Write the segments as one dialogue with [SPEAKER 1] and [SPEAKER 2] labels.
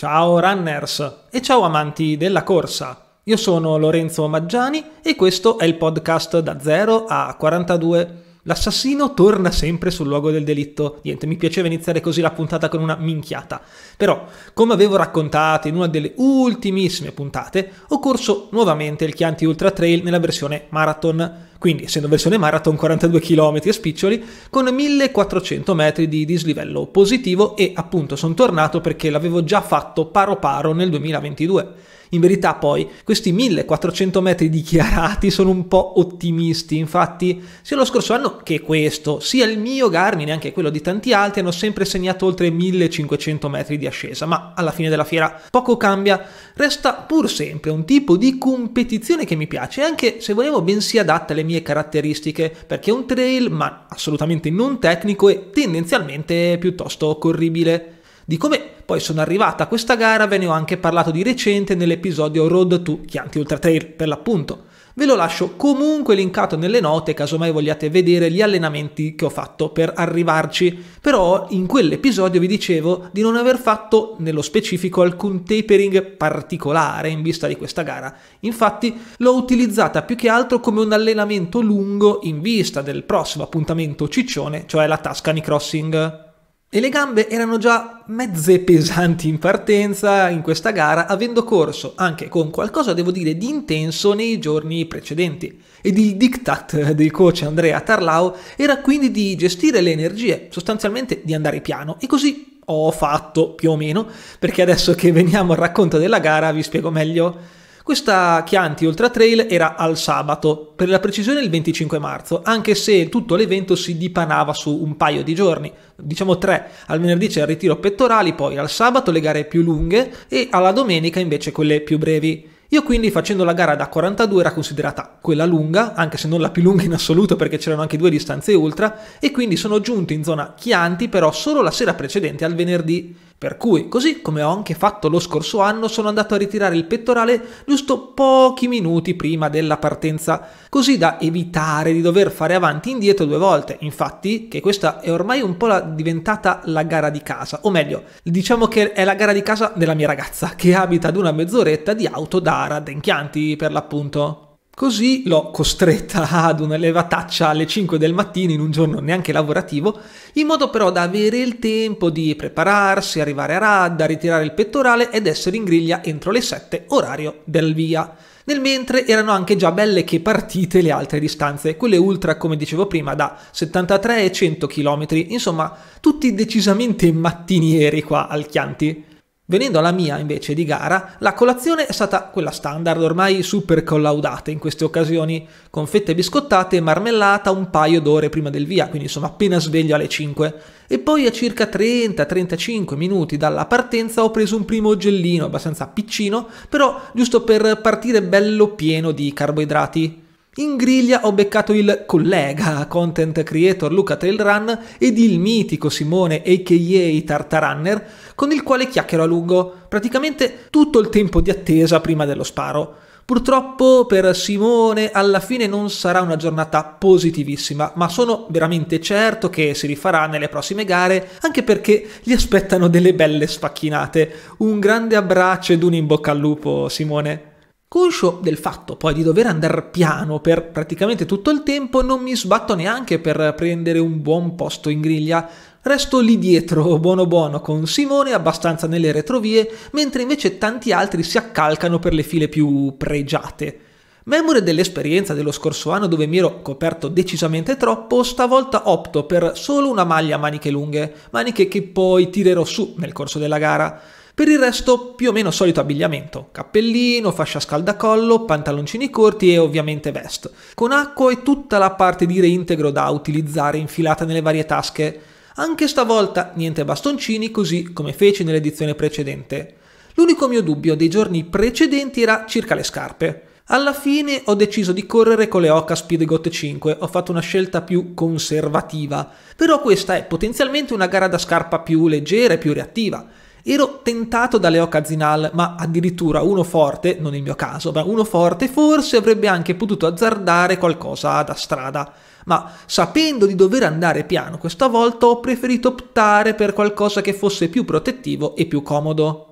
[SPEAKER 1] Ciao runners e ciao amanti della corsa. Io sono Lorenzo Maggiani e questo è il podcast da 0 a 42. L'assassino torna sempre sul luogo del delitto. Niente, mi piaceva iniziare così la puntata con una minchiata. Però, come avevo raccontato in una delle ultimissime puntate, ho corso nuovamente il Chianti Ultra Trail nella versione marathon. Quindi, essendo versione marathon, 42 km a spiccioli, con 1400 metri di dislivello positivo e appunto sono tornato perché l'avevo già fatto paro paro nel 2022. In verità poi questi 1400 metri dichiarati sono un po' ottimisti, infatti sia lo scorso anno che questo, sia il mio Garmin e anche quello di tanti altri hanno sempre segnato oltre 1500 metri di ascesa, ma alla fine della fiera poco cambia, resta pur sempre un tipo di competizione che mi piace, anche se volevo ben si adatta alle mie caratteristiche, perché è un trail ma assolutamente non tecnico e tendenzialmente piuttosto corribile. Di come poi sono arrivata a questa gara, ve ne ho anche parlato di recente nell'episodio Road to Chianti Ultra Trail per l'appunto. Ve lo lascio comunque linkato nelle note caso mai vogliate vedere gli allenamenti che ho fatto per arrivarci, però in quell'episodio vi dicevo di non aver fatto nello specifico alcun tapering particolare in vista di questa gara, infatti l'ho utilizzata più che altro come un allenamento lungo in vista del prossimo appuntamento ciccione, cioè la Tuscany Crossing. E le gambe erano già mezze pesanti in partenza in questa gara, avendo corso anche con qualcosa, devo dire, di intenso nei giorni precedenti. Ed il diktat del coach Andrea Tarlau era quindi di gestire le energie, sostanzialmente di andare piano, e così ho fatto più o meno, perché adesso che veniamo al racconto della gara vi spiego meglio questa Chianti Ultra Trail era al sabato, per la precisione il 25 marzo, anche se tutto l'evento si dipanava su un paio di giorni, diciamo tre, al venerdì c'è il ritiro pettorali, poi al sabato le gare più lunghe e alla domenica invece quelle più brevi. Io quindi facendo la gara da 42 era considerata quella lunga, anche se non la più lunga in assoluto perché c'erano anche due distanze ultra, e quindi sono giunto in zona Chianti però solo la sera precedente al venerdì. Per cui, così come ho anche fatto lo scorso anno, sono andato a ritirare il pettorale giusto pochi minuti prima della partenza, così da evitare di dover fare avanti e indietro due volte. Infatti, che questa è ormai un po' la, diventata la gara di casa, o meglio, diciamo che è la gara di casa della mia ragazza, che abita ad una mezz'oretta di auto da Radenchianti, per l'appunto. Così l'ho costretta ad una levataccia alle 5 del mattino in un giorno neanche lavorativo, in modo però da avere il tempo di prepararsi, arrivare a Radda, ritirare il pettorale ed essere in griglia entro le 7, orario del via. Nel mentre erano anche già belle che partite le altre distanze, quelle ultra come dicevo prima da 73 e 100 km, insomma tutti decisamente mattinieri qua al Chianti. Venendo alla mia invece di gara, la colazione è stata quella standard, ormai super collaudata in queste occasioni, con fette biscottate e marmellata un paio d'ore prima del via, quindi sono appena sveglio alle 5. E poi a circa 30-35 minuti dalla partenza ho preso un primo ogellino abbastanza piccino, però giusto per partire bello pieno di carboidrati. In griglia ho beccato il collega content creator Luca Trailrun ed il mitico Simone a.k.a. Tartarunner con il quale chiacchiero a lungo, praticamente tutto il tempo di attesa prima dello sparo. Purtroppo per Simone alla fine non sarà una giornata positivissima, ma sono veramente certo che si rifarà nelle prossime gare, anche perché gli aspettano delle belle sfacchinate. Un grande abbraccio ed un in bocca al lupo, Simone. Conscio del fatto poi di dover andare piano per praticamente tutto il tempo, non mi sbatto neanche per prendere un buon posto in griglia. Resto lì dietro, buono buono, con Simone abbastanza nelle retrovie, mentre invece tanti altri si accalcano per le file più pregiate. Memore dell'esperienza dello scorso anno dove mi ero coperto decisamente troppo, stavolta opto per solo una maglia a maniche lunghe, maniche che poi tirerò su nel corso della gara. Per il resto più o meno solito abbigliamento, cappellino, fascia scaldacollo, pantaloncini corti e ovviamente vest, con acqua e tutta la parte di reintegro da utilizzare infilata nelle varie tasche. Anche stavolta niente bastoncini così come feci nell'edizione precedente. L'unico mio dubbio dei giorni precedenti era circa le scarpe. Alla fine ho deciso di correre con le Oka Speedgot 5, ho fatto una scelta più conservativa, però questa è potenzialmente una gara da scarpa più leggera e più reattiva, Ero tentato da Leo Cazinal, ma addirittura uno forte, non il mio caso, ma uno forte forse avrebbe anche potuto azzardare qualcosa da strada. Ma sapendo di dover andare piano questa volta ho preferito optare per qualcosa che fosse più protettivo e più comodo.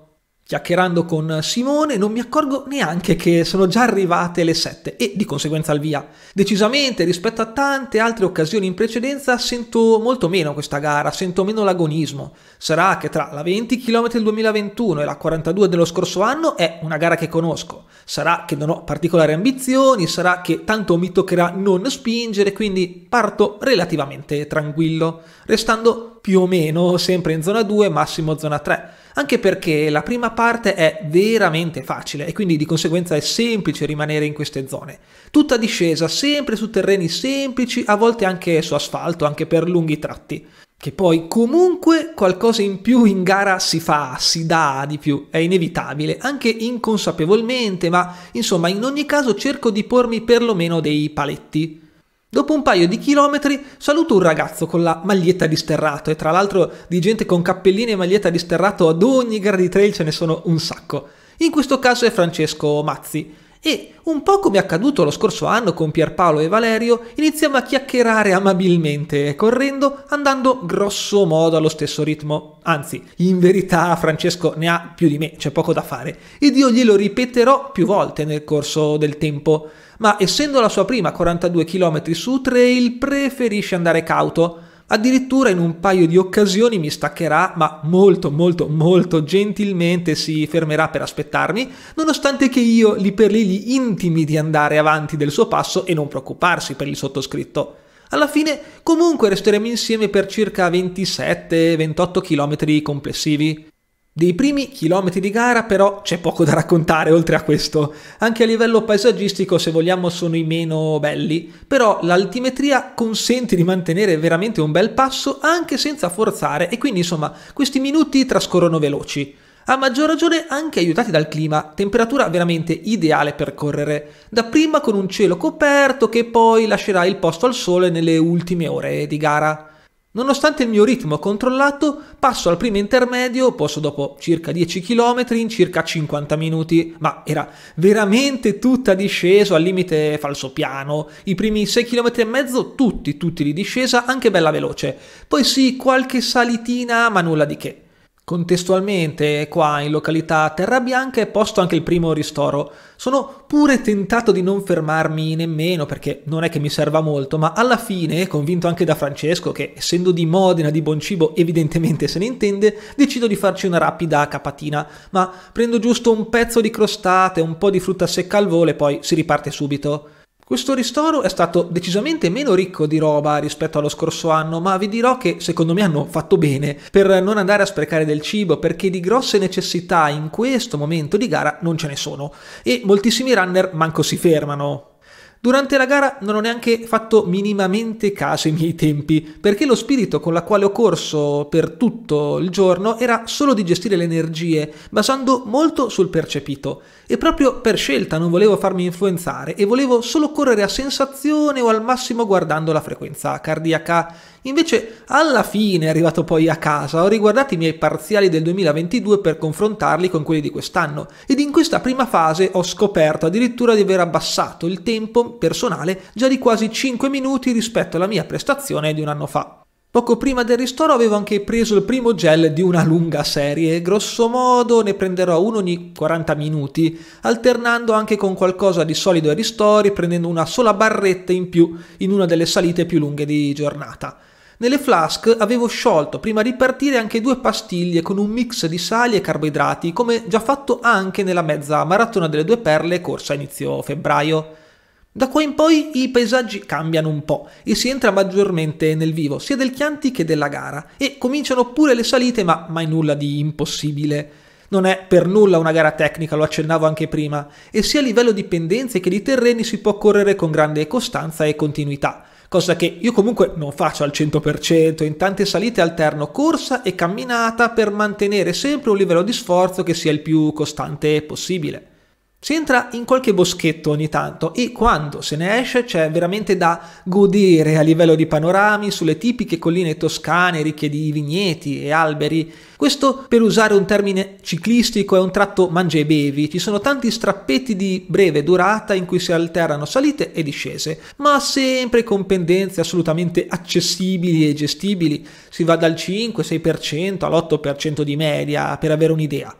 [SPEAKER 1] Chiacchierando con Simone non mi accorgo neanche che sono già arrivate le 7 e di conseguenza al via. Decisamente rispetto a tante altre occasioni in precedenza sento molto meno questa gara, sento meno l'agonismo. Sarà che tra la 20 km del 2021 e la 42 dello scorso anno è una gara che conosco. Sarà che non ho particolari ambizioni, sarà che tanto mi toccherà non spingere, quindi parto relativamente tranquillo, restando più o meno sempre in zona 2, massimo zona 3 anche perché la prima parte è veramente facile e quindi di conseguenza è semplice rimanere in queste zone. Tutta discesa, sempre su terreni semplici, a volte anche su asfalto, anche per lunghi tratti. Che poi comunque qualcosa in più in gara si fa, si dà di più, è inevitabile, anche inconsapevolmente, ma insomma in ogni caso cerco di pormi perlomeno dei paletti. Dopo un paio di chilometri saluto un ragazzo con la maglietta di sterrato e tra l'altro di gente con cappellini e maglietta di sterrato ad ogni gara di trail ce ne sono un sacco. In questo caso è Francesco Mazzi, e, un po' come è accaduto lo scorso anno con Pierpaolo e Valerio, iniziamo a chiacchierare amabilmente e correndo, andando grosso modo allo stesso ritmo. Anzi, in verità Francesco ne ha più di me, c'è poco da fare, ed io glielo ripeterò più volte nel corso del tempo. Ma essendo la sua prima 42 km su trail, preferisce andare cauto Addirittura in un paio di occasioni mi staccherà, ma molto molto molto gentilmente si fermerà per aspettarmi, nonostante che io lì per lì gli intimi di andare avanti del suo passo e non preoccuparsi per il sottoscritto. Alla fine comunque resteremo insieme per circa 27-28 km complessivi. Dei primi chilometri di gara però c'è poco da raccontare oltre a questo, anche a livello paesaggistico se vogliamo sono i meno belli, però l'altimetria consente di mantenere veramente un bel passo anche senza forzare e quindi insomma questi minuti trascorrono veloci. A maggior ragione anche aiutati dal clima, temperatura veramente ideale per correre, dapprima con un cielo coperto che poi lascerà il posto al sole nelle ultime ore di gara. Nonostante il mio ritmo controllato, passo al primo intermedio, posso dopo circa 10 km in circa 50 minuti, ma era veramente tutta discesa, al limite falso piano, I primi 6 km e mezzo tutti, tutti di discesa, anche bella veloce. Poi sì, qualche salitina, ma nulla di che. Contestualmente, qua in località Terra Bianca è posto anche il primo ristoro. Sono pure tentato di non fermarmi nemmeno perché non è che mi serva molto, ma alla fine, convinto anche da Francesco che essendo di Modena di buon cibo evidentemente se ne intende, decido di farci una rapida capatina, ma prendo giusto un pezzo di crostate, un po' di frutta secca al volo e poi si riparte subito. Questo ristoro è stato decisamente meno ricco di roba rispetto allo scorso anno, ma vi dirò che secondo me hanno fatto bene per non andare a sprecare del cibo, perché di grosse necessità in questo momento di gara non ce ne sono e moltissimi runner manco si fermano. Durante la gara non ho neanche fatto minimamente caso ai miei tempi, perché lo spirito con la quale ho corso per tutto il giorno era solo di gestire le energie, basando molto sul percepito. E proprio per scelta non volevo farmi influenzare e volevo solo correre a sensazione o al massimo guardando la frequenza cardiaca. Invece alla fine, arrivato poi a casa, ho riguardato i miei parziali del 2022 per confrontarli con quelli di quest'anno ed in questa prima fase ho scoperto addirittura di aver abbassato il tempo personale già di quasi 5 minuti rispetto alla mia prestazione di un anno fa. Poco prima del ristoro avevo anche preso il primo gel di una lunga serie, grosso modo ne prenderò uno ogni 40 minuti, alternando anche con qualcosa di solido ai ristori, prendendo una sola barretta in più in una delle salite più lunghe di giornata. Nelle flask avevo sciolto prima di partire anche due pastiglie con un mix di sali e carboidrati, come già fatto anche nella mezza maratona delle due perle corsa a inizio febbraio. Da qua in poi i paesaggi cambiano un po' e si entra maggiormente nel vivo sia del Chianti che della gara e cominciano pure le salite ma mai nulla di impossibile. Non è per nulla una gara tecnica, lo accennavo anche prima, e sia a livello di pendenze che di terreni si può correre con grande costanza e continuità, cosa che io comunque non faccio al 100%, in tante salite alterno corsa e camminata per mantenere sempre un livello di sforzo che sia il più costante possibile. Si entra in qualche boschetto ogni tanto e quando se ne esce c'è veramente da godere a livello di panorami sulle tipiche colline toscane ricche di vigneti e alberi. Questo, per usare un termine ciclistico, è un tratto mangia e bevi. Ci sono tanti strappetti di breve durata in cui si alternano salite e discese, ma sempre con pendenze assolutamente accessibili e gestibili. Si va dal 5-6% all'8% di media, per avere un'idea.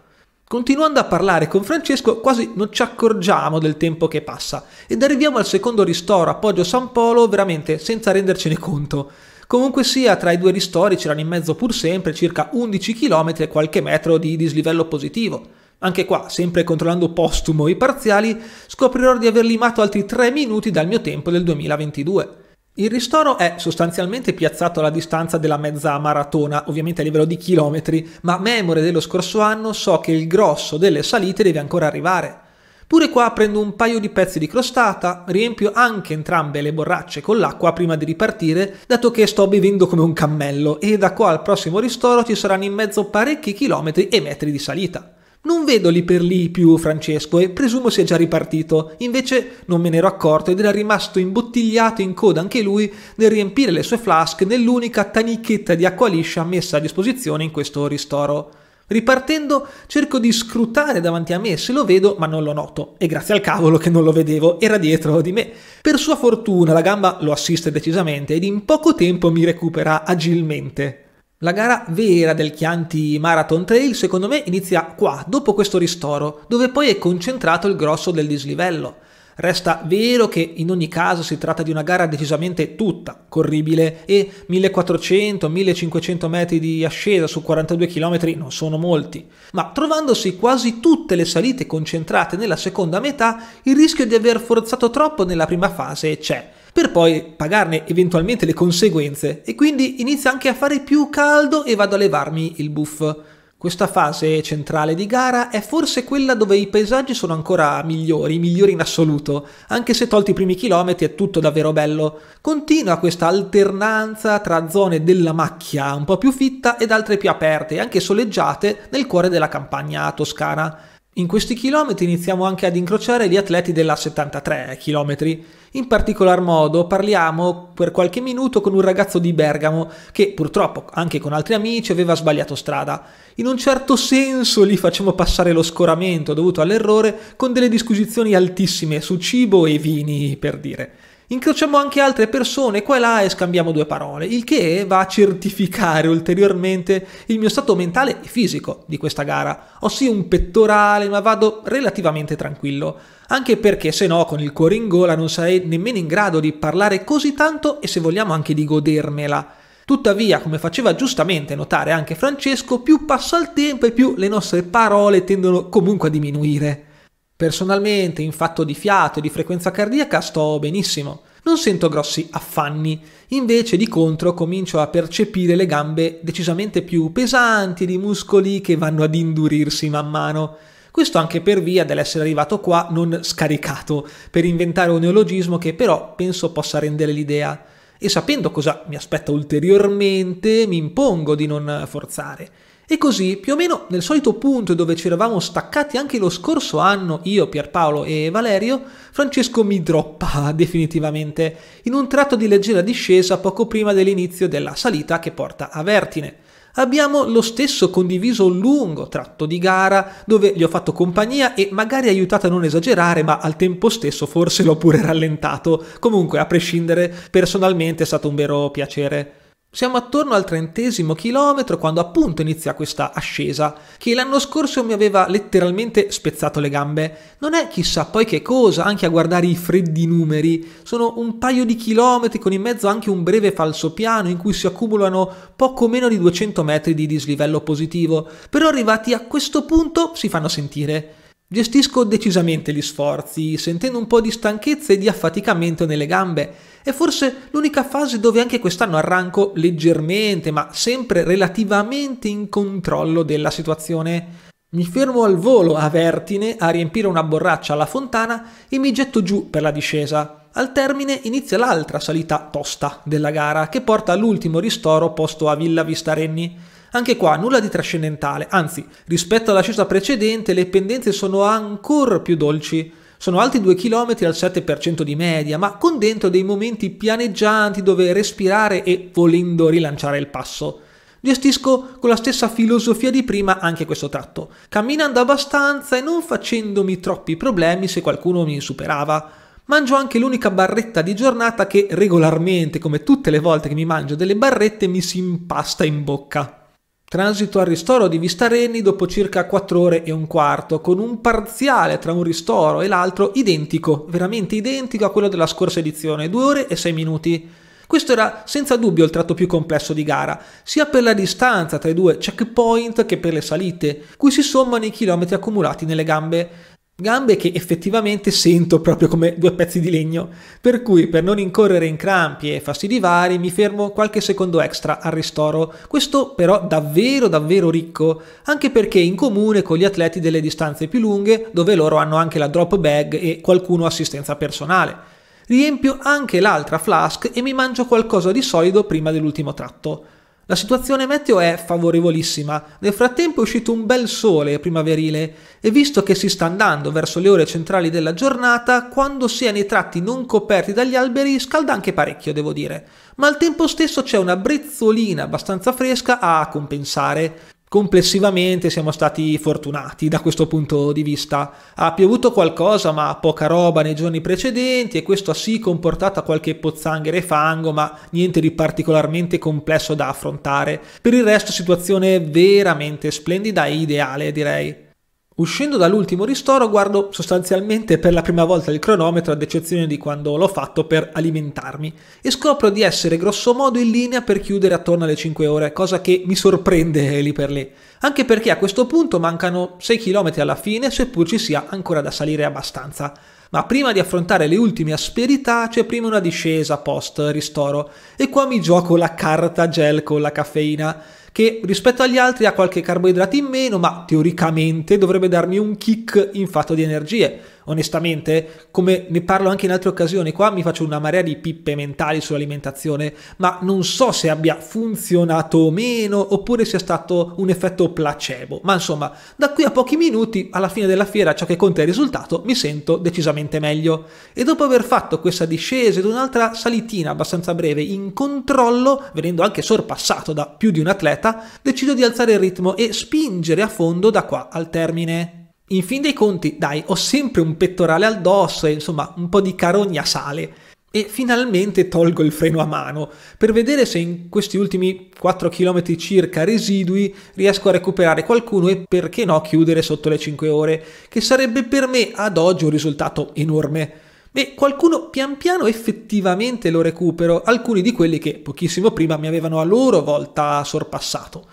[SPEAKER 1] Continuando a parlare con Francesco quasi non ci accorgiamo del tempo che passa ed arriviamo al secondo ristoro appoggio San Polo veramente senza rendercene conto. Comunque sia, tra i due ristori c'erano in mezzo pur sempre circa 11 km e qualche metro di dislivello positivo. Anche qua, sempre controllando postumo i parziali, scoprirò di aver limato altri 3 minuti dal mio tempo del 2022. Il ristoro è sostanzialmente piazzato alla distanza della mezza maratona, ovviamente a livello di chilometri, ma a memoria dello scorso anno so che il grosso delle salite deve ancora arrivare. Pure qua prendo un paio di pezzi di crostata, riempio anche entrambe le borracce con l'acqua prima di ripartire, dato che sto bevendo come un cammello e da qua al prossimo ristoro ci saranno in mezzo parecchi chilometri e metri di salita. Non vedo lì per lì più Francesco e presumo sia già ripartito, invece non me ne ero accorto ed era rimasto imbottigliato in coda anche lui nel riempire le sue flasche nell'unica tanichetta di acqua liscia messa a disposizione in questo ristoro. Ripartendo cerco di scrutare davanti a me se lo vedo ma non lo noto e grazie al cavolo che non lo vedevo, era dietro di me. Per sua fortuna la gamba lo assiste decisamente ed in poco tempo mi recupera agilmente. La gara vera del Chianti Marathon Trail secondo me inizia qua, dopo questo ristoro, dove poi è concentrato il grosso del dislivello. Resta vero che in ogni caso si tratta di una gara decisamente tutta corribile e 1400-1500 metri di ascesa su 42 km non sono molti, ma trovandosi quasi tutte le salite concentrate nella seconda metà, il rischio di aver forzato troppo nella prima fase c'è per poi pagarne eventualmente le conseguenze e quindi inizia anche a fare più caldo e vado a levarmi il buff. Questa fase centrale di gara è forse quella dove i paesaggi sono ancora migliori, migliori in assoluto, anche se tolti i primi chilometri è tutto davvero bello. Continua questa alternanza tra zone della macchia un po' più fitta ed altre più aperte, e anche soleggiate, nel cuore della campagna toscana. In questi chilometri iniziamo anche ad incrociare gli atleti della 73 chilometri, in particolar modo parliamo per qualche minuto con un ragazzo di Bergamo che purtroppo anche con altri amici aveva sbagliato strada. In un certo senso gli facciamo passare lo scoramento dovuto all'errore con delle disquisizioni altissime su cibo e vini, per dire. Incrociamo anche altre persone qua e là e scambiamo due parole, il che va a certificare ulteriormente il mio stato mentale e fisico di questa gara. Ho sì un pettorale, ma vado relativamente tranquillo, anche perché se no con il cuore in gola non sarei nemmeno in grado di parlare così tanto e se vogliamo anche di godermela. Tuttavia, come faceva giustamente notare anche Francesco, più passa il tempo e più le nostre parole tendono comunque a diminuire. Personalmente, in fatto di fiato e di frequenza cardiaca, sto benissimo. Non sento grossi affanni, invece di contro comincio a percepire le gambe decisamente più pesanti ed i muscoli che vanno ad indurirsi man mano. Questo anche per via dell'essere arrivato qua non scaricato, per inventare un neologismo che però penso possa rendere l'idea. E sapendo cosa mi aspetta ulteriormente, mi impongo di non forzare e così, più o meno nel solito punto dove ci eravamo staccati anche lo scorso anno, io, Pierpaolo e Valerio, Francesco mi droppa definitivamente in un tratto di leggera discesa poco prima dell'inizio della salita che porta a Vertine. Abbiamo lo stesso condiviso lungo tratto di gara dove gli ho fatto compagnia e magari aiutato a non esagerare, ma al tempo stesso forse l'ho pure rallentato. Comunque, a prescindere, personalmente è stato un vero piacere. Siamo attorno al trentesimo chilometro quando appunto inizia questa ascesa che l'anno scorso mi aveva letteralmente spezzato le gambe. Non è chissà poi che cosa, anche a guardare i freddi numeri. Sono un paio di chilometri con in mezzo anche un breve falso piano in cui si accumulano poco meno di 200 metri di dislivello positivo. Però arrivati a questo punto si fanno sentire. Gestisco decisamente gli sforzi, sentendo un po' di stanchezza e di affaticamento nelle gambe. È forse l'unica fase dove anche quest'anno arranco leggermente, ma sempre relativamente in controllo della situazione. Mi fermo al volo a Vertine a riempire una borraccia alla fontana e mi getto giù per la discesa. Al termine inizia l'altra salita tosta della gara che porta all'ultimo ristoro posto a Villa Vistarenni. Anche qua nulla di trascendentale, anzi rispetto alla scesa precedente le pendenze sono ancora più dolci. Sono alti 2 km al 7% di media, ma con dentro dei momenti pianeggianti dove respirare e volendo rilanciare il passo. Gestisco con la stessa filosofia di prima anche questo tratto, camminando abbastanza e non facendomi troppi problemi se qualcuno mi superava. Mangio anche l'unica barretta di giornata che regolarmente, come tutte le volte che mi mangio delle barrette, mi si impasta in bocca. Transito al ristoro di Vistareni dopo circa 4 ore e un quarto, con un parziale tra un ristoro e l'altro identico, veramente identico a quello della scorsa edizione, 2 ore e 6 minuti. Questo era senza dubbio il tratto più complesso di gara, sia per la distanza tra i due checkpoint che per le salite, cui si sommano i chilometri accumulati nelle gambe. Gambe che effettivamente sento proprio come due pezzi di legno, per cui per non incorrere in crampi e fastidi vari mi fermo qualche secondo extra al ristoro, questo però davvero davvero ricco, anche perché in comune con gli atleti delle distanze più lunghe dove loro hanno anche la drop bag e qualcuno assistenza personale. Riempio anche l'altra flask e mi mangio qualcosa di solido prima dell'ultimo tratto. La situazione meteo è favorevolissima, nel frattempo è uscito un bel sole primaverile e visto che si sta andando verso le ore centrali della giornata, quando si è nei tratti non coperti dagli alberi scalda anche parecchio, devo dire, ma al tempo stesso c'è una brezzolina abbastanza fresca a compensare. Complessivamente siamo stati fortunati da questo punto di vista. Ha piovuto qualcosa ma poca roba nei giorni precedenti e questo ha sì comportato qualche pozzanghere e fango ma niente di particolarmente complesso da affrontare. Per il resto situazione veramente splendida e ideale direi. Uscendo dall'ultimo ristoro guardo sostanzialmente per la prima volta il cronometro ad eccezione di quando l'ho fatto per alimentarmi e scopro di essere grossomodo in linea per chiudere attorno alle 5 ore, cosa che mi sorprende lì per lì, anche perché a questo punto mancano 6 km alla fine seppur ci sia ancora da salire abbastanza. Ma prima di affrontare le ultime asperità c'è prima una discesa post ristoro e qua mi gioco la carta gel con la caffeina che rispetto agli altri ha qualche carboidrato in meno, ma teoricamente dovrebbe darmi un kick in fatto di energie onestamente, come ne parlo anche in altre occasioni, qua mi faccio una marea di pippe mentali sull'alimentazione, ma non so se abbia funzionato o meno, oppure sia stato un effetto placebo. Ma insomma, da qui a pochi minuti, alla fine della fiera, ciò che conta è il risultato, mi sento decisamente meglio. E dopo aver fatto questa discesa ed un'altra salitina abbastanza breve in controllo, venendo anche sorpassato da più di un atleta, decido di alzare il ritmo e spingere a fondo da qua al termine. In fin dei conti, dai, ho sempre un pettorale al dosso e insomma un po' di carogna sale. E finalmente tolgo il freno a mano per vedere se in questi ultimi 4 km circa residui riesco a recuperare qualcuno e perché no chiudere sotto le 5 ore, che sarebbe per me ad oggi un risultato enorme. E qualcuno pian piano effettivamente lo recupero, alcuni di quelli che pochissimo prima mi avevano a loro volta sorpassato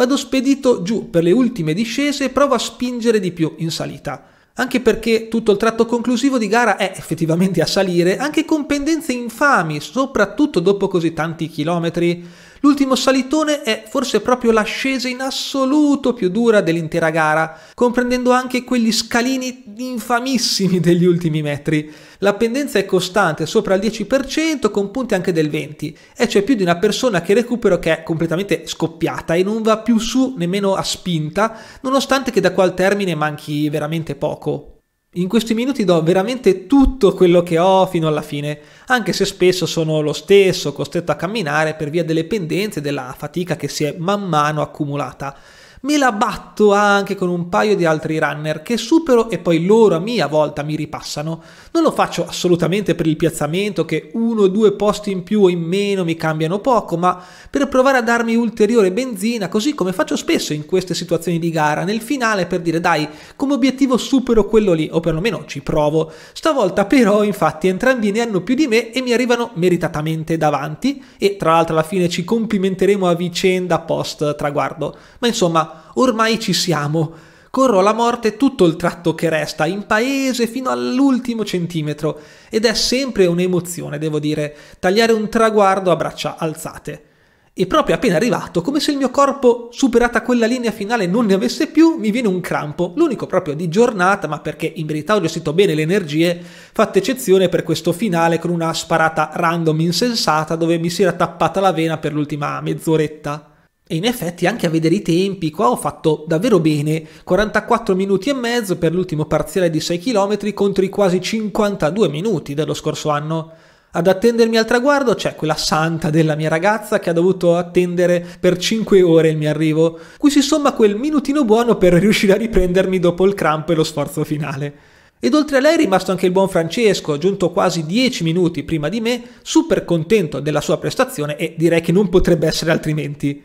[SPEAKER 1] vado spedito giù per le ultime discese e provo a spingere di più in salita. Anche perché tutto il tratto conclusivo di gara è effettivamente a salire, anche con pendenze infami, soprattutto dopo così tanti chilometri. L'ultimo salitone è forse proprio l'ascesa in assoluto più dura dell'intera gara, comprendendo anche quegli scalini infamissimi degli ultimi metri. La pendenza è costante sopra il 10% con punti anche del 20% e c'è più di una persona che recupero che è completamente scoppiata e non va più su nemmeno a spinta, nonostante che da qual termine manchi veramente poco. In questi minuti do veramente tutto quello che ho fino alla fine, anche se spesso sono lo stesso costretto a camminare per via delle pendenze e della fatica che si è man mano accumulata. Me la batto anche con un paio di altri runner che supero e poi loro a mia volta mi ripassano. Non lo faccio assolutamente per il piazzamento che uno o due posti in più o in meno mi cambiano poco, ma per provare a darmi ulteriore benzina, così come faccio spesso in queste situazioni di gara, nel finale per dire dai, come obiettivo supero quello lì, o perlomeno ci provo. Stavolta però infatti entrambi ne hanno più di me e mi arrivano meritatamente davanti e tra l'altro alla fine ci complimenteremo a vicenda post traguardo. Ma insomma, ormai ci siamo. Corro alla morte tutto il tratto che resta, in paese fino all'ultimo centimetro, ed è sempre un'emozione, devo dire, tagliare un traguardo a braccia alzate. E proprio appena arrivato, come se il mio corpo, superata quella linea finale, non ne avesse più, mi viene un crampo, l'unico proprio di giornata, ma perché in verità ho gestito bene le energie, fatta eccezione per questo finale con una sparata random insensata dove mi si era tappata la vena per l'ultima mezz'oretta. E in effetti anche a vedere i tempi, qua ho fatto davvero bene, 44 minuti e mezzo per l'ultimo parziale di 6 km contro i quasi 52 minuti dello scorso anno. Ad attendermi al traguardo c'è quella santa della mia ragazza che ha dovuto attendere per 5 ore il mio arrivo, qui si somma quel minutino buono per riuscire a riprendermi dopo il crampo e lo sforzo finale. Ed oltre a lei è rimasto anche il buon Francesco, giunto quasi 10 minuti prima di me, super contento della sua prestazione e direi che non potrebbe essere altrimenti.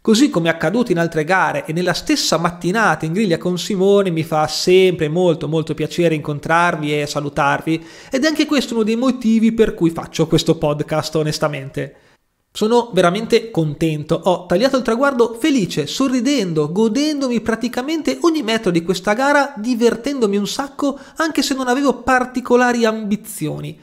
[SPEAKER 1] Così come è accaduto in altre gare e nella stessa mattinata in griglia con Simone mi fa sempre molto molto piacere incontrarvi e salutarvi ed è anche questo uno dei motivi per cui faccio questo podcast onestamente. Sono veramente contento, ho tagliato il traguardo felice, sorridendo, godendomi praticamente ogni metro di questa gara, divertendomi un sacco anche se non avevo particolari ambizioni.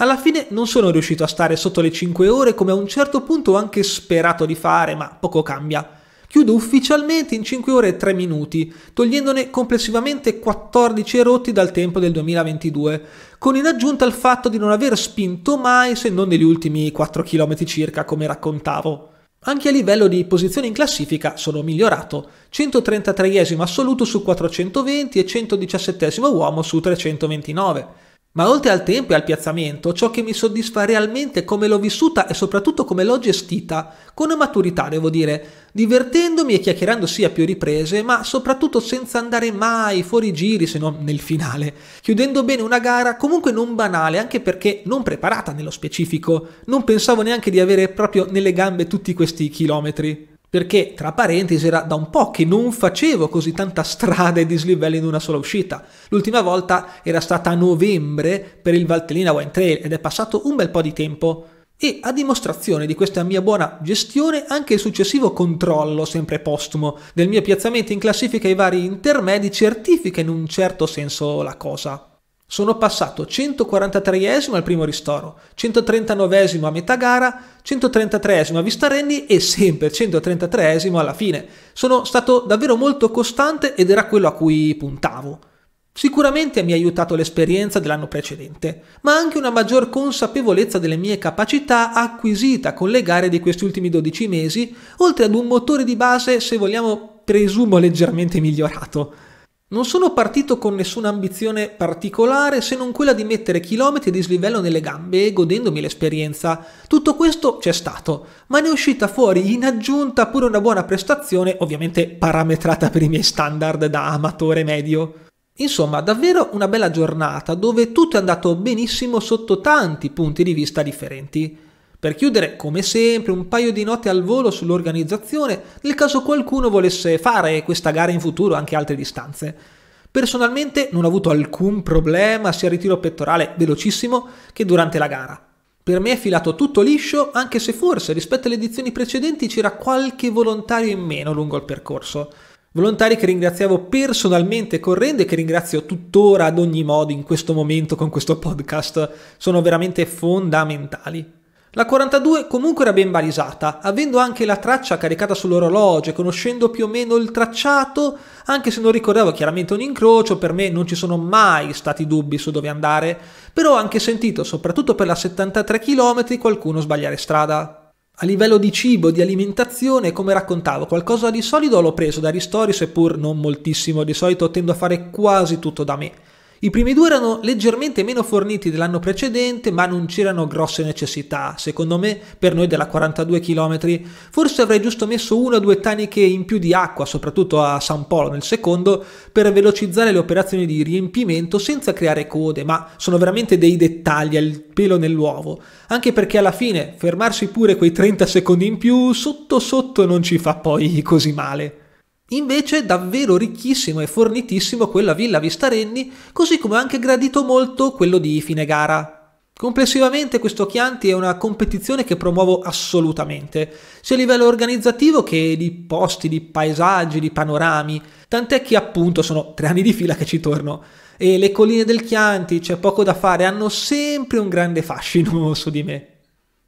[SPEAKER 1] Alla fine non sono riuscito a stare sotto le 5 ore come a un certo punto ho anche sperato di fare, ma poco cambia. Chiudo ufficialmente in 5 ore e 3 minuti, togliendone complessivamente 14 rotti dal tempo del 2022, con in aggiunta il fatto di non aver spinto mai se non negli ultimi 4 km circa come raccontavo. Anche a livello di posizione in classifica sono migliorato, 133 assoluto su 420 e 117 uomo su 329. Ma oltre al tempo e al piazzamento, ciò che mi soddisfa realmente è come l'ho vissuta e soprattutto come l'ho gestita, con maturità devo dire, divertendomi e chiacchierando sì a più riprese, ma soprattutto senza andare mai fuori giri se non nel finale, chiudendo bene una gara comunque non banale, anche perché non preparata nello specifico, non pensavo neanche di avere proprio nelle gambe tutti questi chilometri. Perché, tra parentesi, era da un po' che non facevo così tanta strada e dislivelli in una sola uscita. L'ultima volta era stata a novembre per il Valtellina Wine Trail ed è passato un bel po' di tempo. E a dimostrazione di questa mia buona gestione anche il successivo controllo, sempre postumo, del mio piazzamento in classifica ai vari intermedi certifica in un certo senso la cosa. Sono passato 143esimo al primo ristoro, 139esimo a metà gara, 133esimo a Vistarenni e sempre 133esimo alla fine. Sono stato davvero molto costante ed era quello a cui puntavo. Sicuramente mi ha aiutato l'esperienza dell'anno precedente, ma anche una maggior consapevolezza delle mie capacità acquisita con le gare di questi ultimi 12 mesi, oltre ad un motore di base, se vogliamo, presumo leggermente migliorato. Non sono partito con nessuna ambizione particolare se non quella di mettere chilometri di slivello nelle gambe e godendomi l'esperienza. Tutto questo c'è stato, ma ne è uscita fuori in aggiunta pure una buona prestazione, ovviamente parametrata per i miei standard da amatore medio. Insomma, davvero una bella giornata dove tutto è andato benissimo sotto tanti punti di vista differenti. Per chiudere, come sempre, un paio di note al volo sull'organizzazione nel caso qualcuno volesse fare questa gara in futuro anche a altre distanze. Personalmente non ho avuto alcun problema sia al ritiro pettorale velocissimo che durante la gara. Per me è filato tutto liscio, anche se forse rispetto alle edizioni precedenti c'era qualche volontario in meno lungo il percorso. Volontari che ringraziavo personalmente correndo e che ringrazio tuttora ad ogni modo in questo momento con questo podcast, sono veramente fondamentali. La 42 comunque era ben balisata, avendo anche la traccia caricata sull'orologio e conoscendo più o meno il tracciato, anche se non ricordavo chiaramente un incrocio, per me non ci sono mai stati dubbi su dove andare, però ho anche sentito, soprattutto per la 73 km, qualcuno sbagliare strada. A livello di cibo, di alimentazione, come raccontavo, qualcosa di solido l'ho preso da ristori, seppur non moltissimo, di solito tendo a fare quasi tutto da me. I primi due erano leggermente meno forniti dell'anno precedente, ma non c'erano grosse necessità, secondo me, per noi della 42 km. Forse avrei giusto messo una o due taniche in più di acqua, soprattutto a San Polo nel secondo, per velocizzare le operazioni di riempimento senza creare code, ma sono veramente dei dettagli al pelo nell'uovo. Anche perché alla fine fermarsi pure quei 30 secondi in più, sotto sotto non ci fa poi così male. Invece è davvero ricchissimo e fornitissimo quella a Villa Vistarenni, così come anche gradito molto quello di Finegara. Complessivamente questo Chianti è una competizione che promuovo assolutamente, sia a livello organizzativo che di posti, di paesaggi, di panorami, tant'è che appunto sono tre anni di fila che ci torno. E le colline del Chianti, c'è poco da fare, hanno sempre un grande fascino su di me.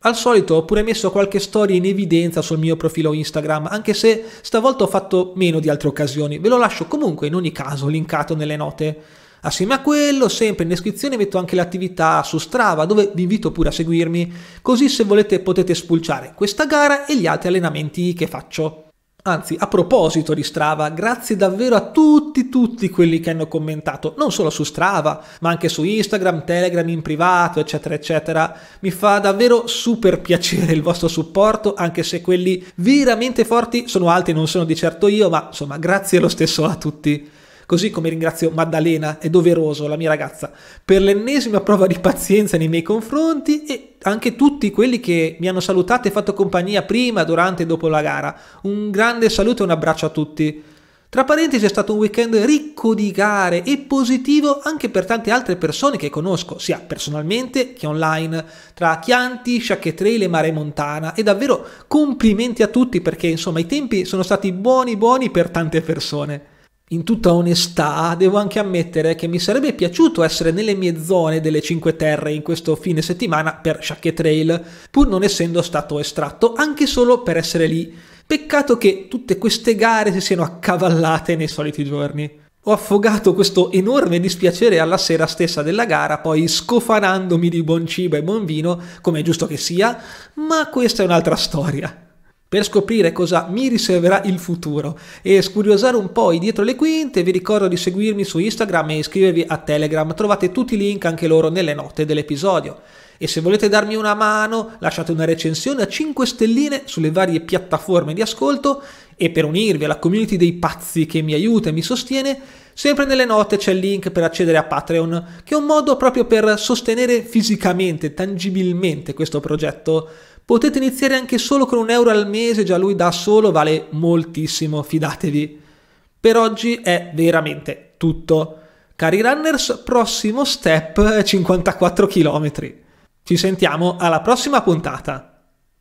[SPEAKER 1] Al solito ho pure messo qualche storia in evidenza sul mio profilo Instagram, anche se stavolta ho fatto meno di altre occasioni, ve lo lascio comunque in ogni caso linkato nelle note. Assieme a quello, sempre in descrizione metto anche l'attività su Strava, dove vi invito pure a seguirmi, così se volete potete spulciare questa gara e gli altri allenamenti che faccio. Anzi, a proposito di Strava, grazie davvero a tutti, tutti quelli che hanno commentato, non solo su Strava, ma anche su Instagram, Telegram, in privato, eccetera, eccetera. Mi fa davvero super piacere il vostro supporto, anche se quelli veramente forti sono altri, non sono di certo io, ma insomma, grazie lo stesso a tutti. Così come ringrazio Maddalena, è doveroso, la mia ragazza, per l'ennesima prova di pazienza nei miei confronti e anche tutti quelli che mi hanno salutato e fatto compagnia prima, durante e dopo la gara. Un grande saluto e un abbraccio a tutti. Tra parentesi è stato un weekend ricco di gare e positivo anche per tante altre persone che conosco, sia personalmente che online, tra Chianti, Sciacche Trail e Mare Montana. E davvero complimenti a tutti perché insomma i tempi sono stati buoni buoni per tante persone in tutta onestà, devo anche ammettere che mi sarebbe piaciuto essere nelle mie zone delle Cinque Terre in questo fine settimana per Shaq Trail, pur non essendo stato estratto anche solo per essere lì. Peccato che tutte queste gare si siano accavallate nei soliti giorni. Ho affogato questo enorme dispiacere alla sera stessa della gara, poi scofanandomi di buon cibo e buon vino, come è giusto che sia, ma questa è un'altra storia per scoprire cosa mi riserverà il futuro e scuriosare un po' i dietro le quinte, vi ricordo di seguirmi su Instagram e iscrivervi a Telegram, trovate tutti i link anche loro nelle note dell'episodio. E se volete darmi una mano, lasciate una recensione a 5 stelline sulle varie piattaforme di ascolto e per unirvi alla community dei pazzi che mi aiuta e mi sostiene, sempre nelle note c'è il link per accedere a Patreon, che è un modo proprio per sostenere fisicamente, tangibilmente questo progetto Potete iniziare anche solo con un euro al mese, già lui da solo vale moltissimo, fidatevi. Per oggi è veramente tutto. Cari runners, prossimo step 54 km. Ci sentiamo alla prossima puntata.